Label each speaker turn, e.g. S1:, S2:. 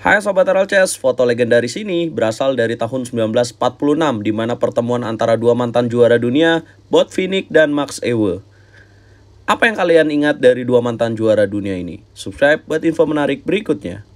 S1: Hai Sobat Aral Chess, foto legendaris ini berasal dari tahun 1946 di mana pertemuan antara dua mantan juara dunia, Bot Finnick dan Max Ewe. Apa yang kalian ingat dari dua mantan juara dunia ini? Subscribe buat info menarik berikutnya.